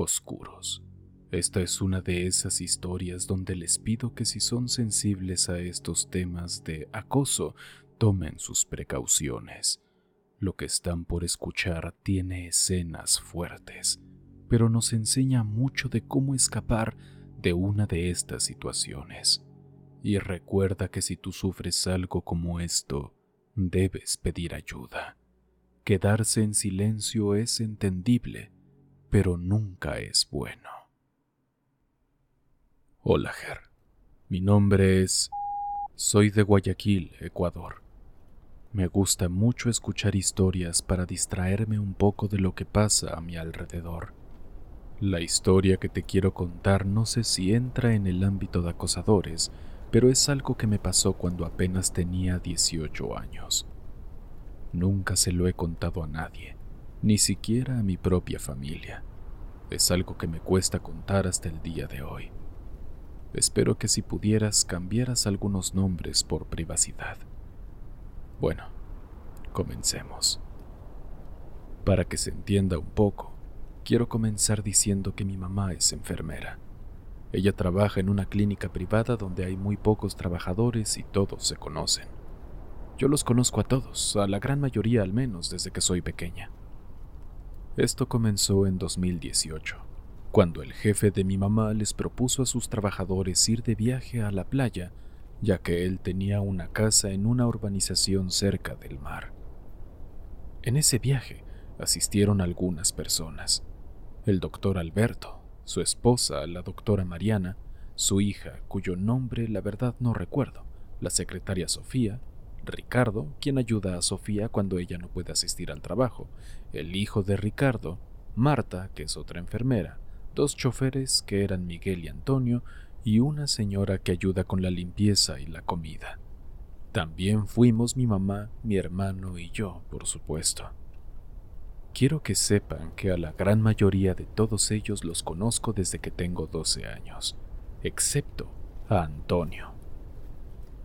oscuros. Esta es una de esas historias donde les pido que si son sensibles a estos temas de acoso, tomen sus precauciones. Lo que están por escuchar tiene escenas fuertes, pero nos enseña mucho de cómo escapar de una de estas situaciones. Y recuerda que si tú sufres algo como esto, debes pedir ayuda. Quedarse en silencio es entendible, pero nunca es bueno. Hola, Ger. Mi nombre es... Soy de Guayaquil, Ecuador. Me gusta mucho escuchar historias para distraerme un poco de lo que pasa a mi alrededor. La historia que te quiero contar no sé si entra en el ámbito de acosadores, pero es algo que me pasó cuando apenas tenía 18 años. Nunca se lo he contado a nadie, ni siquiera a mi propia familia. Es algo que me cuesta contar hasta el día de hoy. Espero que si pudieras cambiaras algunos nombres por privacidad. Bueno, comencemos. Para que se entienda un poco, quiero comenzar diciendo que mi mamá es enfermera. Ella trabaja en una clínica privada donde hay muy pocos trabajadores y todos se conocen. Yo los conozco a todos, a la gran mayoría al menos desde que soy pequeña. Esto comenzó en 2018, cuando el jefe de mi mamá les propuso a sus trabajadores ir de viaje a la playa, ya que él tenía una casa en una urbanización cerca del mar. En ese viaje asistieron algunas personas, el doctor Alberto, su esposa, la doctora Mariana, su hija, cuyo nombre la verdad no recuerdo, la secretaria Sofía Ricardo, quien ayuda a Sofía cuando ella no puede asistir al trabajo, el hijo de Ricardo, Marta, que es otra enfermera, dos choferes que eran Miguel y Antonio, y una señora que ayuda con la limpieza y la comida. También fuimos mi mamá, mi hermano y yo, por supuesto. Quiero que sepan que a la gran mayoría de todos ellos los conozco desde que tengo 12 años, excepto a Antonio.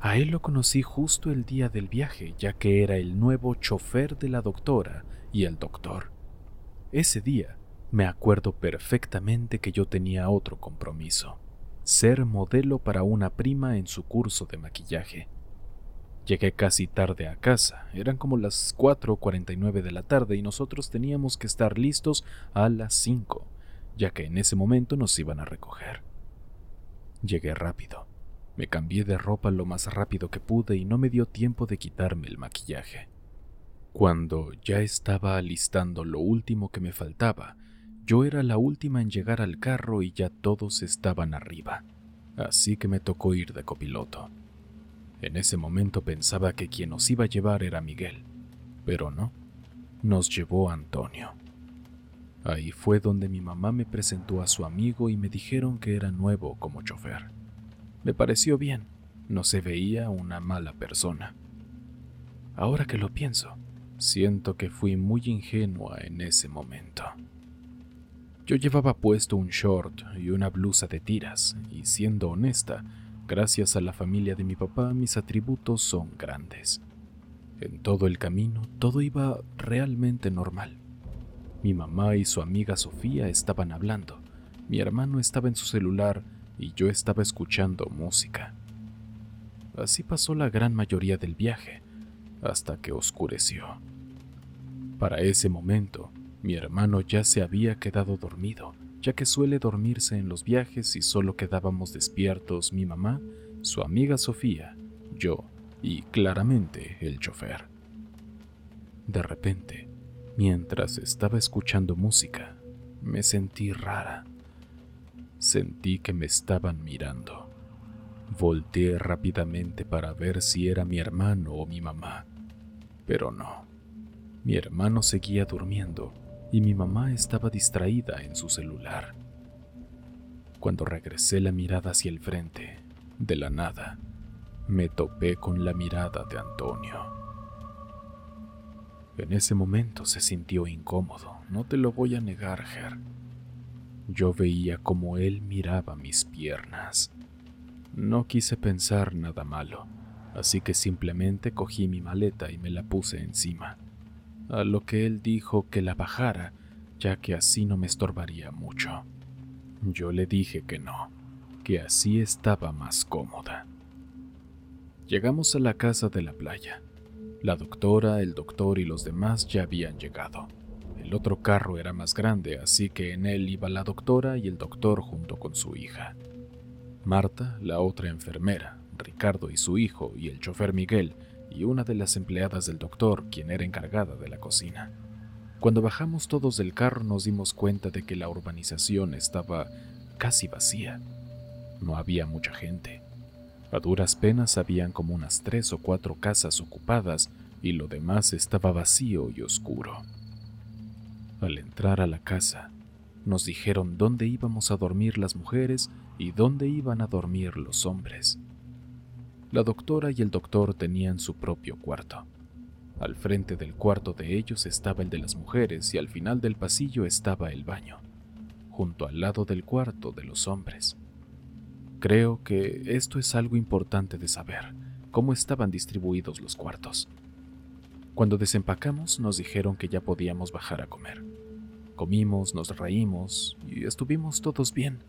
A él lo conocí justo el día del viaje, ya que era el nuevo chofer de la doctora y el doctor. Ese día, me acuerdo perfectamente que yo tenía otro compromiso, ser modelo para una prima en su curso de maquillaje. Llegué casi tarde a casa, eran como las 4.49 de la tarde y nosotros teníamos que estar listos a las 5, ya que en ese momento nos iban a recoger. Llegué rápido me cambié de ropa lo más rápido que pude y no me dio tiempo de quitarme el maquillaje. Cuando ya estaba alistando lo último que me faltaba, yo era la última en llegar al carro y ya todos estaban arriba, así que me tocó ir de copiloto. En ese momento pensaba que quien nos iba a llevar era Miguel, pero no, nos llevó Antonio. Ahí fue donde mi mamá me presentó a su amigo y me dijeron que era nuevo como chofer. Me pareció bien, no se veía una mala persona. Ahora que lo pienso, siento que fui muy ingenua en ese momento. Yo llevaba puesto un short y una blusa de tiras, y siendo honesta, gracias a la familia de mi papá mis atributos son grandes. En todo el camino todo iba realmente normal. Mi mamá y su amiga Sofía estaban hablando, mi hermano estaba en su celular y yo estaba escuchando música. Así pasó la gran mayoría del viaje, hasta que oscureció. Para ese momento, mi hermano ya se había quedado dormido, ya que suele dormirse en los viajes y solo quedábamos despiertos mi mamá, su amiga Sofía, yo y claramente el chofer. De repente, mientras estaba escuchando música, me sentí rara Sentí que me estaban mirando. Volté rápidamente para ver si era mi hermano o mi mamá, pero no. Mi hermano seguía durmiendo y mi mamá estaba distraída en su celular. Cuando regresé la mirada hacia el frente, de la nada, me topé con la mirada de Antonio. En ese momento se sintió incómodo, no te lo voy a negar, Ger. Yo veía como él miraba mis piernas. No quise pensar nada malo, así que simplemente cogí mi maleta y me la puse encima, a lo que él dijo que la bajara, ya que así no me estorbaría mucho. Yo le dije que no, que así estaba más cómoda. Llegamos a la casa de la playa. La doctora, el doctor y los demás ya habían llegado. El otro carro era más grande, así que en él iba la doctora y el doctor junto con su hija. Marta, la otra enfermera, Ricardo y su hijo, y el chofer Miguel, y una de las empleadas del doctor, quien era encargada de la cocina. Cuando bajamos todos del carro nos dimos cuenta de que la urbanización estaba casi vacía. No había mucha gente. A duras penas habían como unas tres o cuatro casas ocupadas y lo demás estaba vacío y oscuro. Al entrar a la casa, nos dijeron dónde íbamos a dormir las mujeres y dónde iban a dormir los hombres. La doctora y el doctor tenían su propio cuarto. Al frente del cuarto de ellos estaba el de las mujeres y al final del pasillo estaba el baño, junto al lado del cuarto de los hombres. Creo que esto es algo importante de saber, cómo estaban distribuidos los cuartos. Cuando desempacamos nos dijeron que ya podíamos bajar a comer. Comimos, nos reímos y estuvimos todos bien.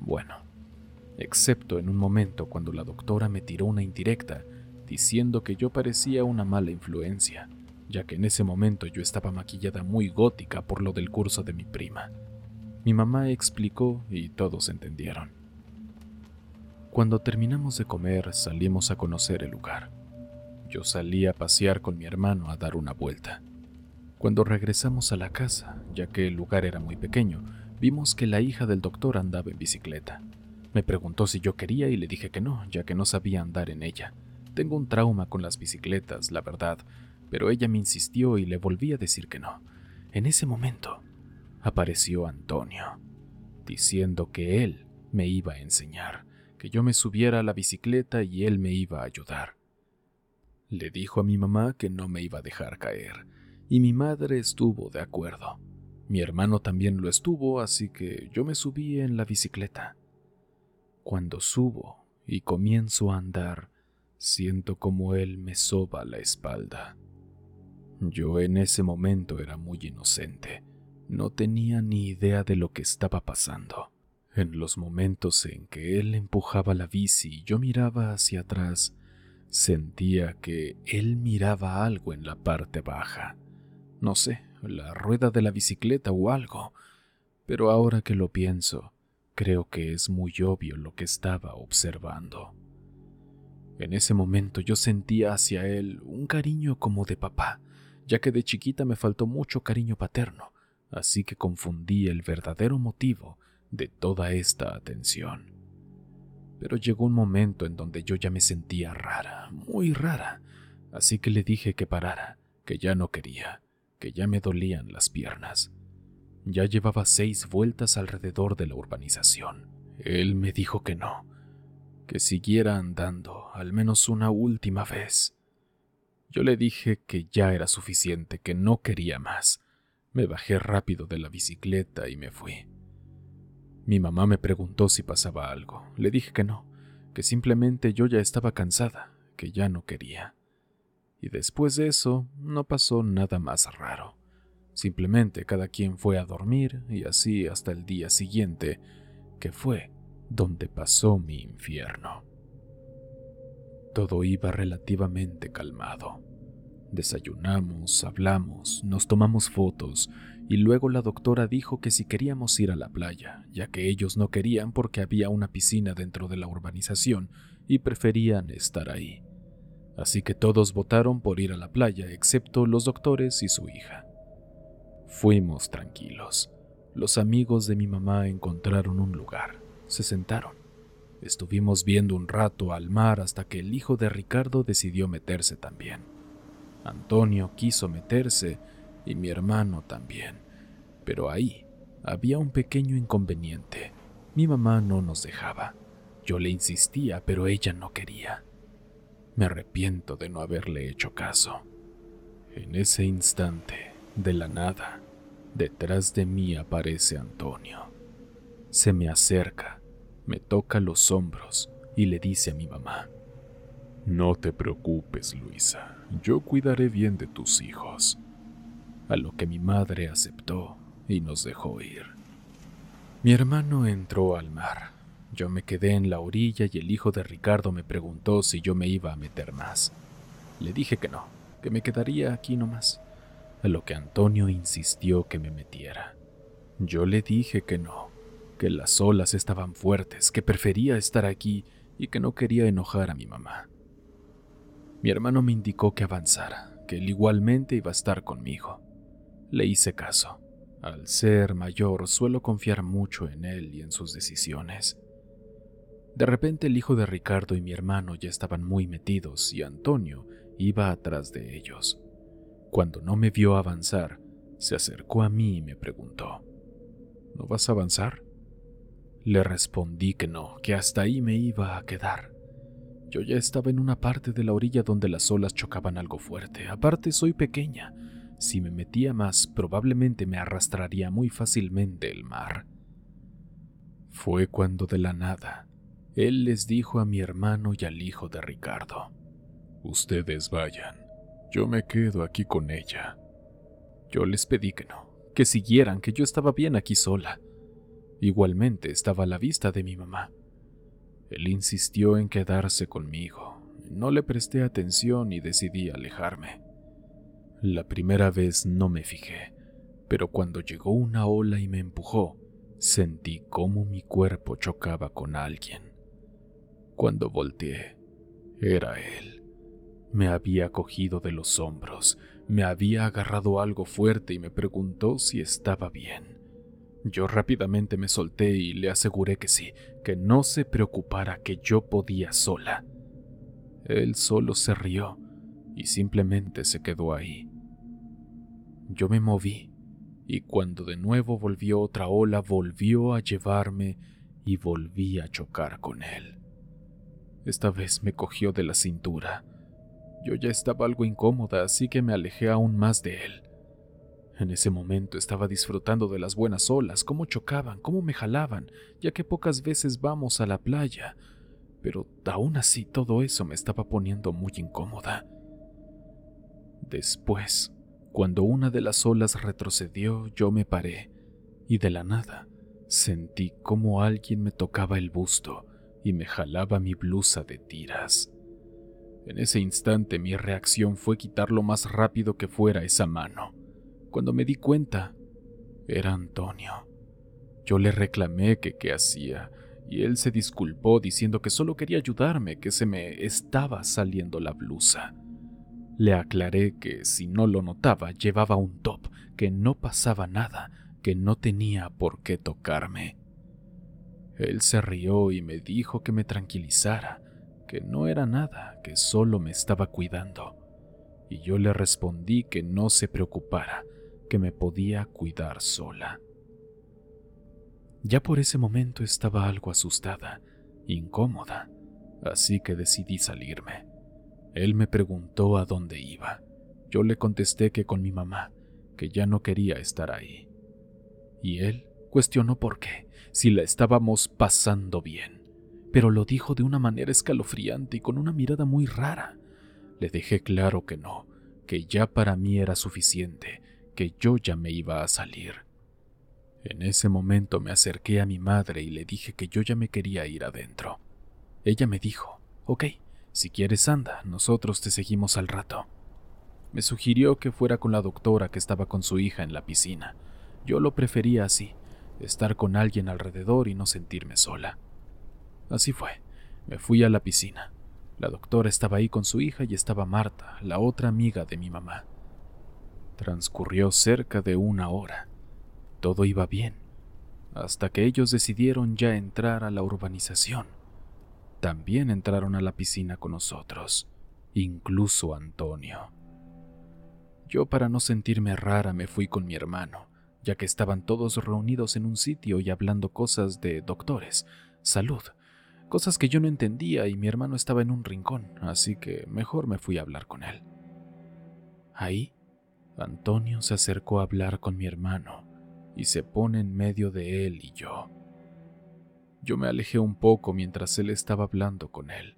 Bueno, excepto en un momento cuando la doctora me tiró una indirecta diciendo que yo parecía una mala influencia, ya que en ese momento yo estaba maquillada muy gótica por lo del curso de mi prima. Mi mamá explicó y todos entendieron. Cuando terminamos de comer salimos a conocer el lugar. Yo salí a pasear con mi hermano a dar una vuelta. Cuando regresamos a la casa, ya que el lugar era muy pequeño, vimos que la hija del doctor andaba en bicicleta. Me preguntó si yo quería y le dije que no, ya que no sabía andar en ella. Tengo un trauma con las bicicletas, la verdad, pero ella me insistió y le volví a decir que no. En ese momento, apareció Antonio, diciendo que él me iba a enseñar, que yo me subiera a la bicicleta y él me iba a ayudar. Le dijo a mi mamá que no me iba a dejar caer, y mi madre estuvo de acuerdo. Mi hermano también lo estuvo, así que yo me subí en la bicicleta. Cuando subo y comienzo a andar, siento como él me soba la espalda. Yo en ese momento era muy inocente, no tenía ni idea de lo que estaba pasando. En los momentos en que él empujaba la bici y yo miraba hacia atrás, sentía que él miraba algo en la parte baja no sé, la rueda de la bicicleta o algo, pero ahora que lo pienso, creo que es muy obvio lo que estaba observando. En ese momento yo sentía hacia él un cariño como de papá, ya que de chiquita me faltó mucho cariño paterno, así que confundí el verdadero motivo de toda esta atención. Pero llegó un momento en donde yo ya me sentía rara, muy rara, así que le dije que parara, que ya no quería, que ya me dolían las piernas. Ya llevaba seis vueltas alrededor de la urbanización. Él me dijo que no, que siguiera andando al menos una última vez. Yo le dije que ya era suficiente, que no quería más. Me bajé rápido de la bicicleta y me fui. Mi mamá me preguntó si pasaba algo. Le dije que no, que simplemente yo ya estaba cansada, que ya no quería y después de eso no pasó nada más raro. Simplemente cada quien fue a dormir y así hasta el día siguiente, que fue donde pasó mi infierno. Todo iba relativamente calmado. Desayunamos, hablamos, nos tomamos fotos y luego la doctora dijo que si queríamos ir a la playa, ya que ellos no querían porque había una piscina dentro de la urbanización y preferían estar ahí así que todos votaron por ir a la playa excepto los doctores y su hija. Fuimos tranquilos. Los amigos de mi mamá encontraron un lugar, se sentaron. Estuvimos viendo un rato al mar hasta que el hijo de Ricardo decidió meterse también. Antonio quiso meterse y mi hermano también, pero ahí había un pequeño inconveniente. Mi mamá no nos dejaba. Yo le insistía, pero ella no quería. Me arrepiento de no haberle hecho caso. En ese instante, de la nada, detrás de mí aparece Antonio. Se me acerca, me toca los hombros y le dice a mi mamá, No te preocupes, Luisa, yo cuidaré bien de tus hijos. A lo que mi madre aceptó y nos dejó ir. Mi hermano entró al mar yo me quedé en la orilla y el hijo de Ricardo me preguntó si yo me iba a meter más. Le dije que no, que me quedaría aquí nomás, a lo que Antonio insistió que me metiera. Yo le dije que no, que las olas estaban fuertes, que prefería estar aquí y que no quería enojar a mi mamá. Mi hermano me indicó que avanzara, que él igualmente iba a estar conmigo. Le hice caso. Al ser mayor suelo confiar mucho en él y en sus decisiones. De repente el hijo de Ricardo y mi hermano ya estaban muy metidos y Antonio iba atrás de ellos. Cuando no me vio avanzar, se acercó a mí y me preguntó, ¿No vas a avanzar? Le respondí que no, que hasta ahí me iba a quedar. Yo ya estaba en una parte de la orilla donde las olas chocaban algo fuerte. Aparte soy pequeña. Si me metía más, probablemente me arrastraría muy fácilmente el mar. Fue cuando de la nada él les dijo a mi hermano y al hijo de Ricardo, Ustedes vayan, yo me quedo aquí con ella. Yo les pedí que no, que siguieran, que yo estaba bien aquí sola. Igualmente estaba a la vista de mi mamá. Él insistió en quedarse conmigo. No le presté atención y decidí alejarme. La primera vez no me fijé, pero cuando llegó una ola y me empujó, sentí cómo mi cuerpo chocaba con alguien. Cuando volteé, era él. Me había cogido de los hombros, me había agarrado algo fuerte y me preguntó si estaba bien. Yo rápidamente me solté y le aseguré que sí, que no se preocupara que yo podía sola. Él solo se rió y simplemente se quedó ahí. Yo me moví y cuando de nuevo volvió otra ola volvió a llevarme y volví a chocar con él. Esta vez me cogió de la cintura. Yo ya estaba algo incómoda, así que me alejé aún más de él. En ese momento estaba disfrutando de las buenas olas, cómo chocaban, cómo me jalaban, ya que pocas veces vamos a la playa, pero aún así todo eso me estaba poniendo muy incómoda. Después, cuando una de las olas retrocedió, yo me paré, y de la nada sentí como alguien me tocaba el busto y me jalaba mi blusa de tiras. En ese instante mi reacción fue quitar lo más rápido que fuera esa mano. Cuando me di cuenta, era Antonio. Yo le reclamé que qué hacía, y él se disculpó diciendo que solo quería ayudarme, que se me estaba saliendo la blusa. Le aclaré que si no lo notaba llevaba un top, que no pasaba nada, que no tenía por qué tocarme. Él se rió y me dijo que me tranquilizara, que no era nada, que solo me estaba cuidando. Y yo le respondí que no se preocupara, que me podía cuidar sola. Ya por ese momento estaba algo asustada, incómoda, así que decidí salirme. Él me preguntó a dónde iba. Yo le contesté que con mi mamá, que ya no quería estar ahí. Y él cuestionó por qué, si la estábamos pasando bien, pero lo dijo de una manera escalofriante y con una mirada muy rara. Le dejé claro que no, que ya para mí era suficiente, que yo ya me iba a salir. En ese momento me acerqué a mi madre y le dije que yo ya me quería ir adentro. Ella me dijo, ok, si quieres anda, nosotros te seguimos al rato. Me sugirió que fuera con la doctora que estaba con su hija en la piscina. Yo lo prefería así, estar con alguien alrededor y no sentirme sola. Así fue, me fui a la piscina. La doctora estaba ahí con su hija y estaba Marta, la otra amiga de mi mamá. Transcurrió cerca de una hora. Todo iba bien, hasta que ellos decidieron ya entrar a la urbanización. También entraron a la piscina con nosotros, incluso Antonio. Yo para no sentirme rara me fui con mi hermano, ya que estaban todos reunidos en un sitio y hablando cosas de doctores, salud, cosas que yo no entendía y mi hermano estaba en un rincón, así que mejor me fui a hablar con él. Ahí, Antonio se acercó a hablar con mi hermano y se pone en medio de él y yo. Yo me alejé un poco mientras él estaba hablando con él.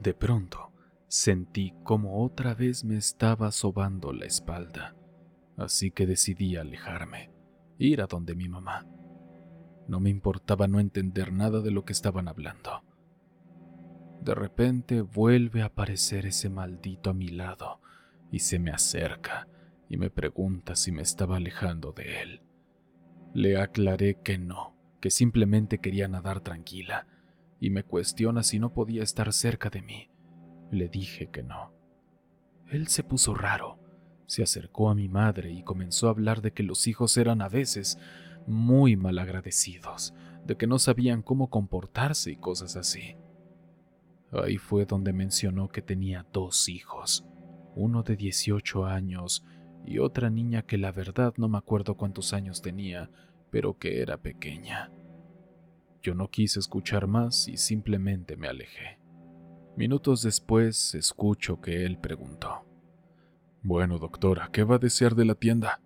De pronto, sentí como otra vez me estaba sobando la espalda así que decidí alejarme, ir a donde mi mamá. No me importaba no entender nada de lo que estaban hablando. De repente vuelve a aparecer ese maldito a mi lado y se me acerca y me pregunta si me estaba alejando de él. Le aclaré que no, que simplemente quería nadar tranquila, y me cuestiona si no podía estar cerca de mí. Le dije que no. Él se puso raro, se acercó a mi madre y comenzó a hablar de que los hijos eran a veces muy malagradecidos, de que no sabían cómo comportarse y cosas así. Ahí fue donde mencionó que tenía dos hijos, uno de 18 años y otra niña que la verdad no me acuerdo cuántos años tenía, pero que era pequeña. Yo no quise escuchar más y simplemente me alejé. Minutos después escucho que él preguntó. Bueno, doctora, ¿qué va a desear de la tienda?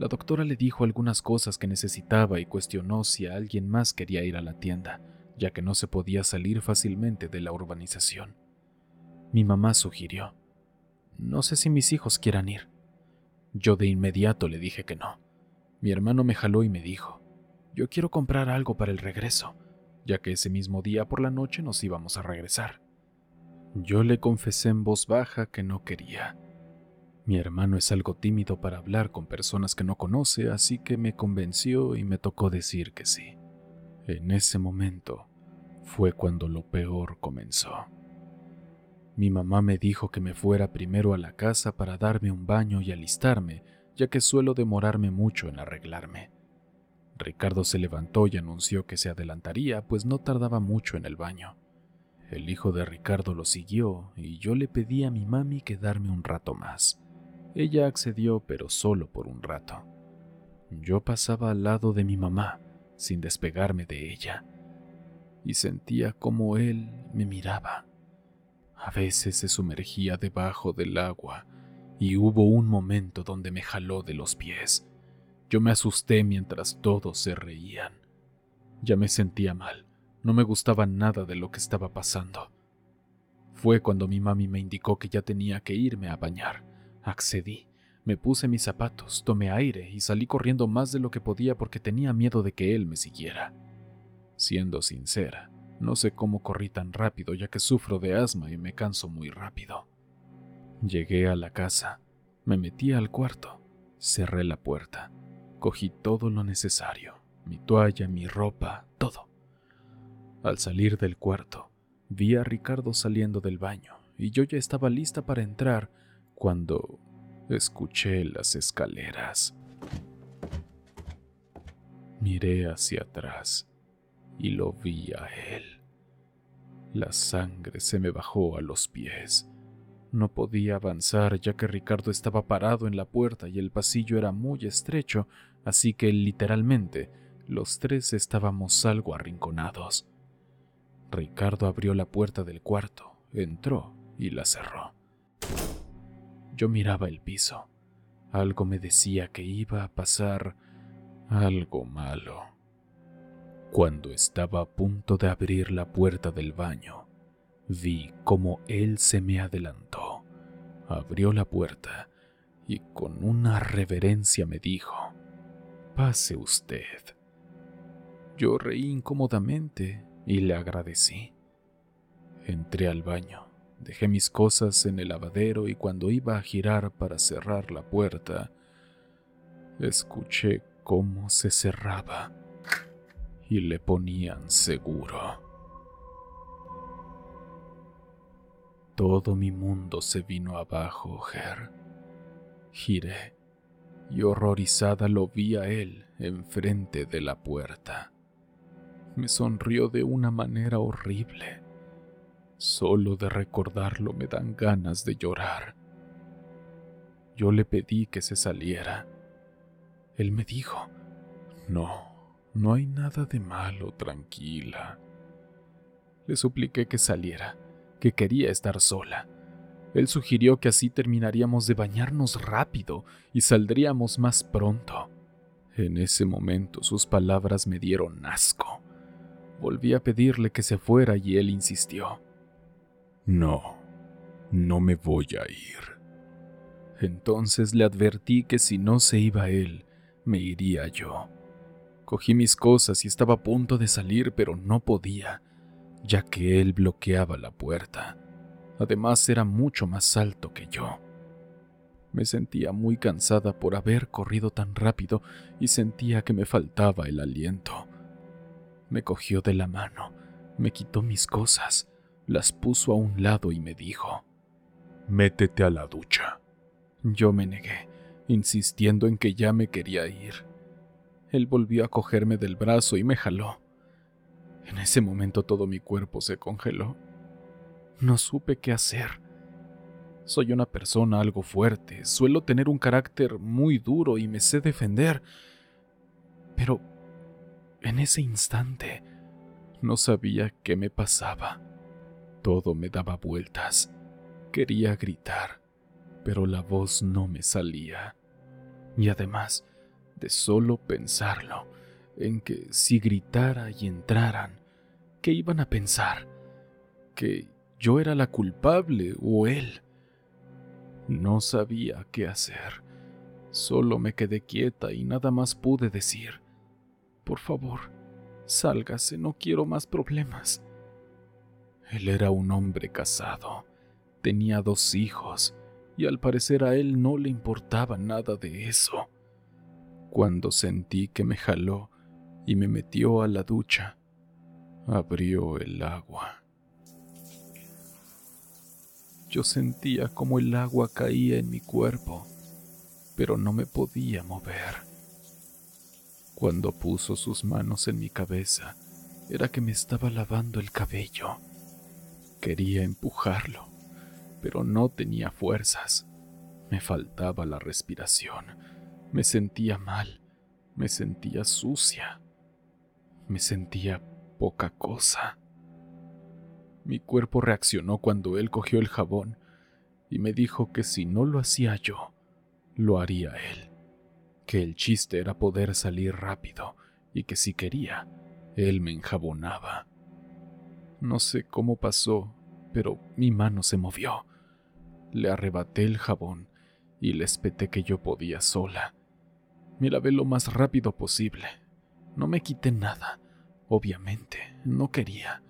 La doctora le dijo algunas cosas que necesitaba y cuestionó si alguien más quería ir a la tienda, ya que no se podía salir fácilmente de la urbanización. Mi mamá sugirió, no sé si mis hijos quieran ir. Yo de inmediato le dije que no. Mi hermano me jaló y me dijo, yo quiero comprar algo para el regreso, ya que ese mismo día por la noche nos íbamos a regresar. Yo le confesé en voz baja que no quería mi hermano es algo tímido para hablar con personas que no conoce, así que me convenció y me tocó decir que sí. En ese momento fue cuando lo peor comenzó. Mi mamá me dijo que me fuera primero a la casa para darme un baño y alistarme, ya que suelo demorarme mucho en arreglarme. Ricardo se levantó y anunció que se adelantaría, pues no tardaba mucho en el baño. El hijo de Ricardo lo siguió y yo le pedí a mi mami quedarme un rato más. Ella accedió, pero solo por un rato. Yo pasaba al lado de mi mamá, sin despegarme de ella, y sentía como él me miraba. A veces se sumergía debajo del agua, y hubo un momento donde me jaló de los pies. Yo me asusté mientras todos se reían. Ya me sentía mal, no me gustaba nada de lo que estaba pasando. Fue cuando mi mami me indicó que ya tenía que irme a bañar. Accedí. Me puse mis zapatos, tomé aire y salí corriendo más de lo que podía porque tenía miedo de que él me siguiera. Siendo sincera, no sé cómo corrí tan rápido ya que sufro de asma y me canso muy rápido. Llegué a la casa, me metí al cuarto, cerré la puerta, cogí todo lo necesario, mi toalla, mi ropa, todo. Al salir del cuarto, vi a Ricardo saliendo del baño y yo ya estaba lista para entrar cuando escuché las escaleras. Miré hacia atrás y lo vi a él. La sangre se me bajó a los pies. No podía avanzar ya que Ricardo estaba parado en la puerta y el pasillo era muy estrecho, así que literalmente los tres estábamos algo arrinconados. Ricardo abrió la puerta del cuarto, entró y la cerró. Yo miraba el piso. Algo me decía que iba a pasar algo malo. Cuando estaba a punto de abrir la puerta del baño, vi cómo él se me adelantó, abrió la puerta y con una reverencia me dijo, Pase usted. Yo reí incómodamente y le agradecí. Entré al baño. Dejé mis cosas en el lavadero y cuando iba a girar para cerrar la puerta, escuché cómo se cerraba y le ponían seguro. Todo mi mundo se vino abajo, Ger. Giré y horrorizada lo vi a él enfrente de la puerta. Me sonrió de una manera horrible Solo de recordarlo me dan ganas de llorar. Yo le pedí que se saliera. Él me dijo, no, no hay nada de malo, tranquila. Le supliqué que saliera, que quería estar sola. Él sugirió que así terminaríamos de bañarnos rápido y saldríamos más pronto. En ese momento sus palabras me dieron asco. Volví a pedirle que se fuera y él insistió. No, no me voy a ir. Entonces le advertí que si no se iba él, me iría yo. Cogí mis cosas y estaba a punto de salir, pero no podía, ya que él bloqueaba la puerta. Además era mucho más alto que yo. Me sentía muy cansada por haber corrido tan rápido y sentía que me faltaba el aliento. Me cogió de la mano, me quitó mis cosas las puso a un lado y me dijo, Métete a la ducha. Yo me negué, insistiendo en que ya me quería ir. Él volvió a cogerme del brazo y me jaló. En ese momento todo mi cuerpo se congeló. No supe qué hacer. Soy una persona algo fuerte, suelo tener un carácter muy duro y me sé defender. Pero en ese instante no sabía qué me pasaba todo me daba vueltas. Quería gritar, pero la voz no me salía. Y además, de solo pensarlo, en que si gritara y entraran, ¿qué iban a pensar? ¿Que yo era la culpable o él? No sabía qué hacer. Solo me quedé quieta y nada más pude decir. Por favor, sálgase, no quiero más problemas. Él era un hombre casado, tenía dos hijos, y al parecer a él no le importaba nada de eso. Cuando sentí que me jaló y me metió a la ducha, abrió el agua. Yo sentía como el agua caía en mi cuerpo, pero no me podía mover. Cuando puso sus manos en mi cabeza, era que me estaba lavando el cabello. Quería empujarlo, pero no tenía fuerzas. Me faltaba la respiración. Me sentía mal. Me sentía sucia. Me sentía poca cosa. Mi cuerpo reaccionó cuando él cogió el jabón y me dijo que si no lo hacía yo, lo haría él, que el chiste era poder salir rápido y que si quería, él me enjabonaba. No sé cómo pasó, pero mi mano se movió. Le arrebaté el jabón y le espeté que yo podía sola. Me lavé lo más rápido posible. No me quité nada. Obviamente, no quería.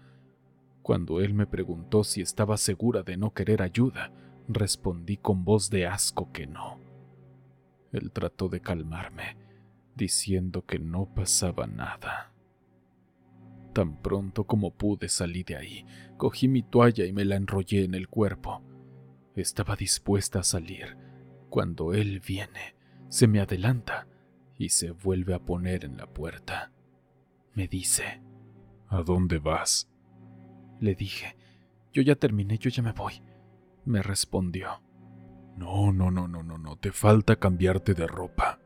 Cuando él me preguntó si estaba segura de no querer ayuda, respondí con voz de asco que no. Él trató de calmarme, diciendo que no pasaba nada. Tan pronto como pude salí de ahí, cogí mi toalla y me la enrollé en el cuerpo. Estaba dispuesta a salir cuando él viene, se me adelanta y se vuelve a poner en la puerta. Me dice, ¿A dónde vas? Le dije, yo ya terminé, yo ya me voy. Me respondió, No, no, no, no, no, no, te falta cambiarte de ropa.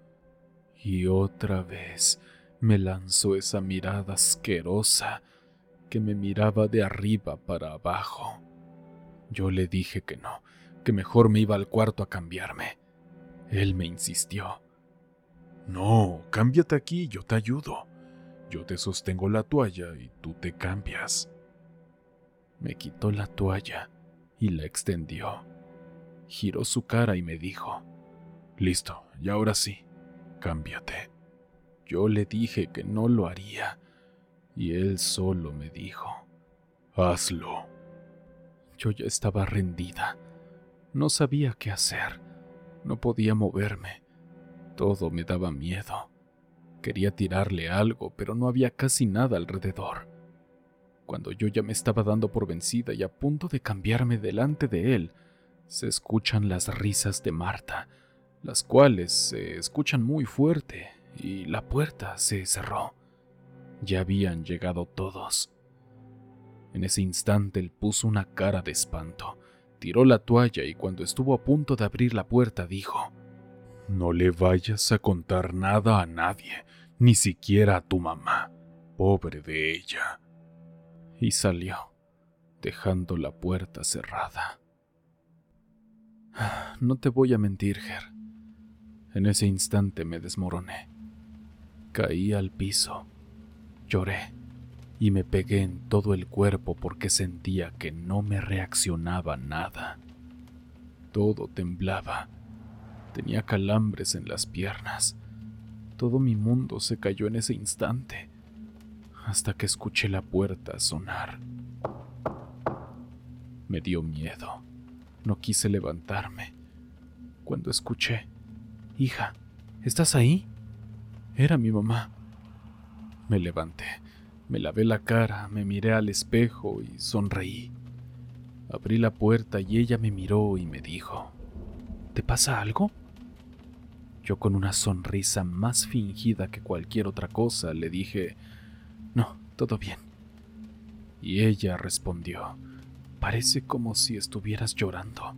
Y otra vez me lanzó esa mirada asquerosa que me miraba de arriba para abajo. Yo le dije que no, que mejor me iba al cuarto a cambiarme. Él me insistió. No, cámbiate aquí, yo te ayudo. Yo te sostengo la toalla y tú te cambias. Me quitó la toalla y la extendió. Giró su cara y me dijo, Listo, y ahora sí, cámbiate. Yo le dije que no lo haría y él solo me dijo, hazlo. Yo ya estaba rendida. No sabía qué hacer. No podía moverme. Todo me daba miedo. Quería tirarle algo, pero no había casi nada alrededor. Cuando yo ya me estaba dando por vencida y a punto de cambiarme delante de él, se escuchan las risas de Marta, las cuales se escuchan muy fuerte y la puerta se cerró. Ya habían llegado todos. En ese instante él puso una cara de espanto, tiró la toalla y cuando estuvo a punto de abrir la puerta dijo, No le vayas a contar nada a nadie, ni siquiera a tu mamá, pobre de ella. Y salió, dejando la puerta cerrada. No te voy a mentir, Ger. En ese instante me desmoroné. Caí al piso, lloré y me pegué en todo el cuerpo porque sentía que no me reaccionaba nada. Todo temblaba, tenía calambres en las piernas, todo mi mundo se cayó en ese instante, hasta que escuché la puerta sonar. Me dio miedo, no quise levantarme. Cuando escuché, Hija, ¿estás ahí? Era mi mamá. Me levanté, me lavé la cara, me miré al espejo y sonreí. Abrí la puerta y ella me miró y me dijo, ¿Te pasa algo? Yo con una sonrisa más fingida que cualquier otra cosa le dije, No, todo bien. Y ella respondió, Parece como si estuvieras llorando.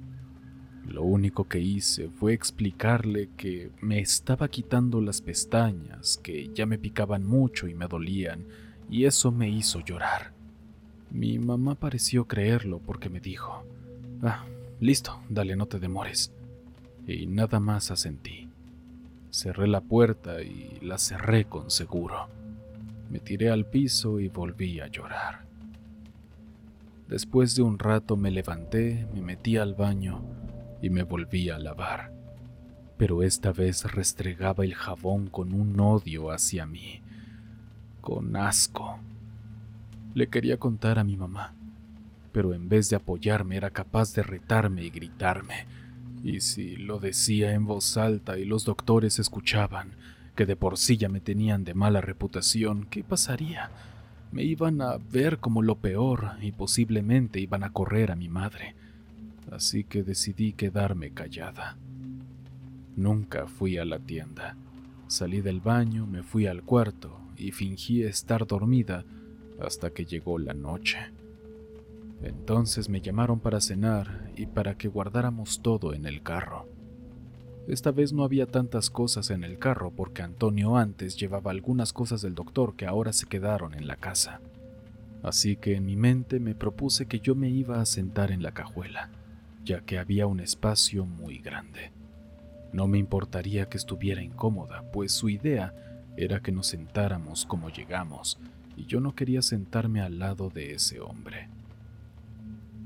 Lo único que hice fue explicarle que me estaba quitando las pestañas, que ya me picaban mucho y me dolían, y eso me hizo llorar. Mi mamá pareció creerlo porque me dijo, ah, listo, dale, no te demores. Y nada más asentí. Cerré la puerta y la cerré con seguro. Me tiré al piso y volví a llorar. Después de un rato me levanté, me metí al baño, y me volví a lavar. Pero esta vez restregaba el jabón con un odio hacia mí, con asco. Le quería contar a mi mamá, pero en vez de apoyarme era capaz de retarme y gritarme. Y si lo decía en voz alta y los doctores escuchaban, que de por sí ya me tenían de mala reputación, ¿qué pasaría? Me iban a ver como lo peor y posiblemente iban a correr a mi madre así que decidí quedarme callada. Nunca fui a la tienda. Salí del baño, me fui al cuarto y fingí estar dormida hasta que llegó la noche. Entonces me llamaron para cenar y para que guardáramos todo en el carro. Esta vez no había tantas cosas en el carro porque Antonio antes llevaba algunas cosas del doctor que ahora se quedaron en la casa. Así que en mi mente me propuse que yo me iba a sentar en la cajuela ya que había un espacio muy grande. No me importaría que estuviera incómoda, pues su idea era que nos sentáramos como llegamos, y yo no quería sentarme al lado de ese hombre.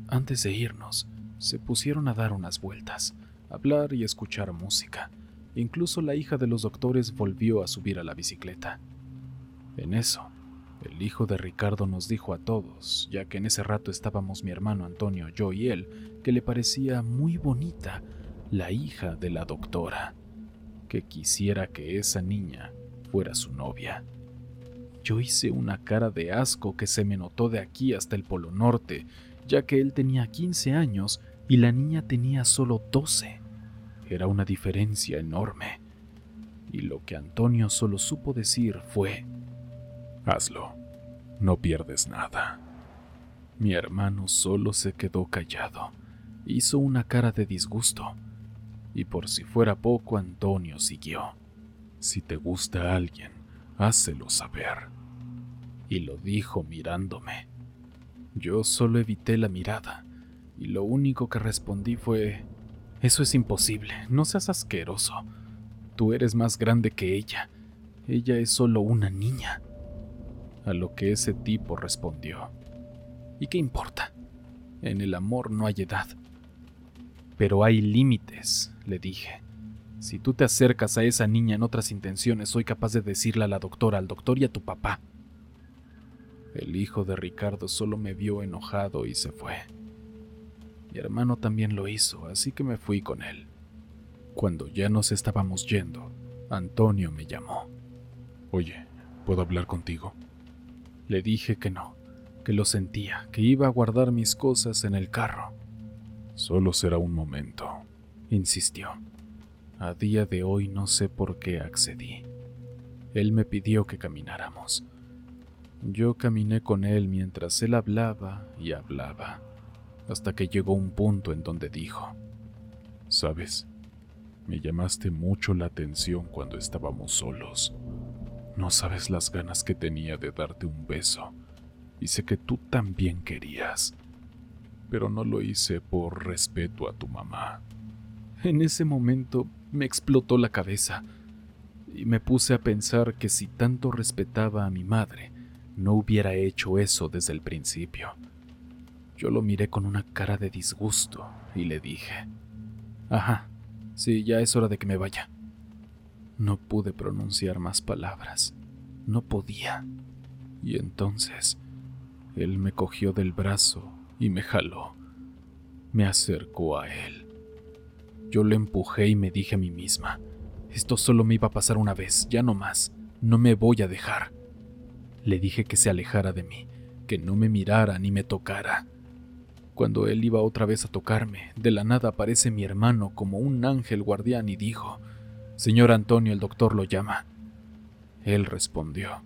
Antes de irnos, se pusieron a dar unas vueltas, hablar y escuchar música. Incluso la hija de los doctores volvió a subir a la bicicleta. En eso, el hijo de Ricardo nos dijo a todos, ya que en ese rato estábamos mi hermano Antonio, yo y él, que le parecía muy bonita la hija de la doctora, que quisiera que esa niña fuera su novia. Yo hice una cara de asco que se me notó de aquí hasta el Polo Norte, ya que él tenía 15 años y la niña tenía solo 12. Era una diferencia enorme. Y lo que Antonio solo supo decir fue, Hazlo. No pierdes nada. Mi hermano solo se quedó callado. Hizo una cara de disgusto. Y por si fuera poco, Antonio siguió. Si te gusta alguien, hácelo saber. Y lo dijo mirándome. Yo solo evité la mirada, y lo único que respondí fue, Eso es imposible, no seas asqueroso. Tú eres más grande que ella. Ella es solo una niña a lo que ese tipo respondió. ¿Y qué importa? En el amor no hay edad. Pero hay límites, le dije. Si tú te acercas a esa niña en otras intenciones, soy capaz de decirle a la doctora, al doctor y a tu papá. El hijo de Ricardo solo me vio enojado y se fue. Mi hermano también lo hizo, así que me fui con él. Cuando ya nos estábamos yendo, Antonio me llamó. Oye, ¿puedo hablar contigo? Le dije que no, que lo sentía, que iba a guardar mis cosas en el carro. Solo será un momento, insistió. A día de hoy no sé por qué accedí. Él me pidió que camináramos. Yo caminé con él mientras él hablaba y hablaba, hasta que llegó un punto en donde dijo, Sabes, me llamaste mucho la atención cuando estábamos solos. No sabes las ganas que tenía de darte un beso, y sé que tú también querías, pero no lo hice por respeto a tu mamá. En ese momento me explotó la cabeza y me puse a pensar que si tanto respetaba a mi madre, no hubiera hecho eso desde el principio. Yo lo miré con una cara de disgusto y le dije, Ajá, sí, ya es hora de que me vaya. No pude pronunciar más palabras. No podía. Y entonces, él me cogió del brazo y me jaló. Me acercó a él. Yo le empujé y me dije a mí misma, esto solo me iba a pasar una vez, ya no más, no me voy a dejar. Le dije que se alejara de mí, que no me mirara ni me tocara. Cuando él iba otra vez a tocarme, de la nada aparece mi hermano como un ángel guardián y dijo, Señor Antonio, el doctor lo llama. Él respondió,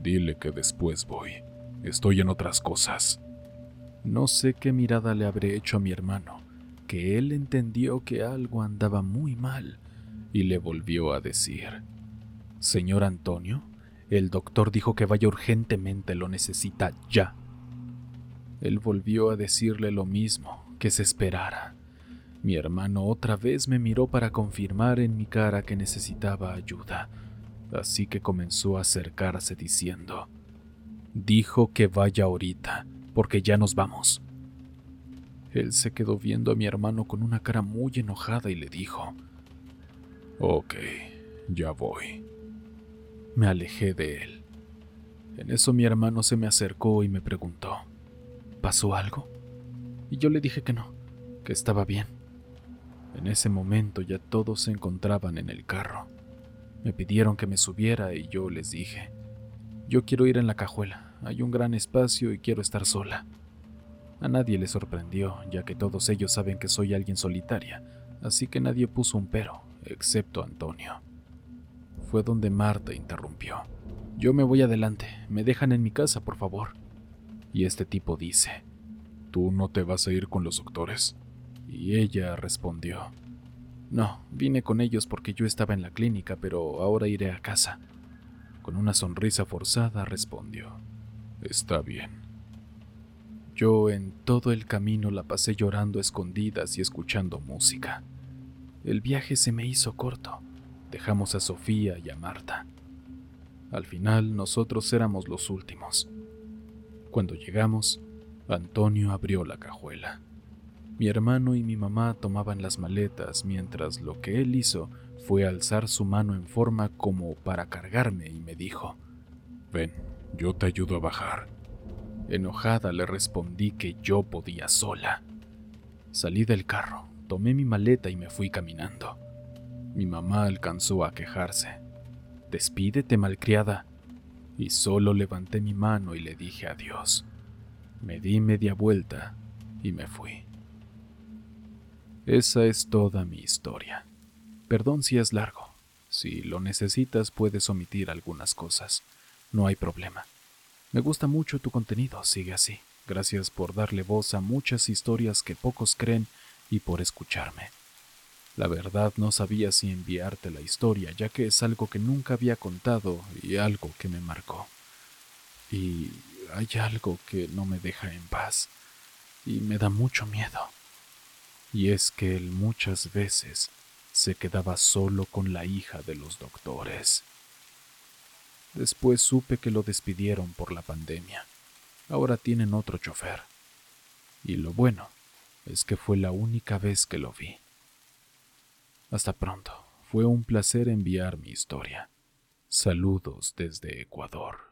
Dile que después voy. Estoy en otras cosas. No sé qué mirada le habré hecho a mi hermano, que él entendió que algo andaba muy mal y le volvió a decir, Señor Antonio, el doctor dijo que vaya urgentemente, lo necesita ya. Él volvió a decirle lo mismo, que se esperara. Mi hermano otra vez me miró para confirmar en mi cara que necesitaba ayuda, así que comenzó a acercarse diciendo, Dijo que vaya ahorita, porque ya nos vamos. Él se quedó viendo a mi hermano con una cara muy enojada y le dijo, Ok, ya voy. Me alejé de él. En eso mi hermano se me acercó y me preguntó, ¿pasó algo? Y yo le dije que no, que estaba bien. En ese momento ya todos se encontraban en el carro. Me pidieron que me subiera y yo les dije, yo quiero ir en la cajuela, hay un gran espacio y quiero estar sola. A nadie le sorprendió, ya que todos ellos saben que soy alguien solitaria, así que nadie puso un pero, excepto Antonio. Fue donde Marta interrumpió. Yo me voy adelante, me dejan en mi casa, por favor. Y este tipo dice, ¿tú no te vas a ir con los doctores? Y ella respondió, No, vine con ellos porque yo estaba en la clínica, pero ahora iré a casa. Con una sonrisa forzada respondió, Está bien. Yo en todo el camino la pasé llorando escondidas y escuchando música. El viaje se me hizo corto. Dejamos a Sofía y a Marta. Al final nosotros éramos los últimos. Cuando llegamos, Antonio abrió la cajuela. Mi hermano y mi mamá tomaban las maletas mientras lo que él hizo fue alzar su mano en forma como para cargarme y me dijo, Ven, yo te ayudo a bajar. Enojada le respondí que yo podía sola. Salí del carro, tomé mi maleta y me fui caminando. Mi mamá alcanzó a quejarse. Despídete, malcriada. Y solo levanté mi mano y le dije adiós. Me di media vuelta y me fui. Esa es toda mi historia. Perdón si es largo. Si lo necesitas puedes omitir algunas cosas. No hay problema. Me gusta mucho tu contenido, sigue así. Gracias por darle voz a muchas historias que pocos creen y por escucharme. La verdad no sabía si enviarte la historia, ya que es algo que nunca había contado y algo que me marcó. Y hay algo que no me deja en paz y me da mucho miedo y es que él muchas veces se quedaba solo con la hija de los doctores. Después supe que lo despidieron por la pandemia. Ahora tienen otro chofer. Y lo bueno es que fue la única vez que lo vi. Hasta pronto. Fue un placer enviar mi historia. Saludos desde Ecuador.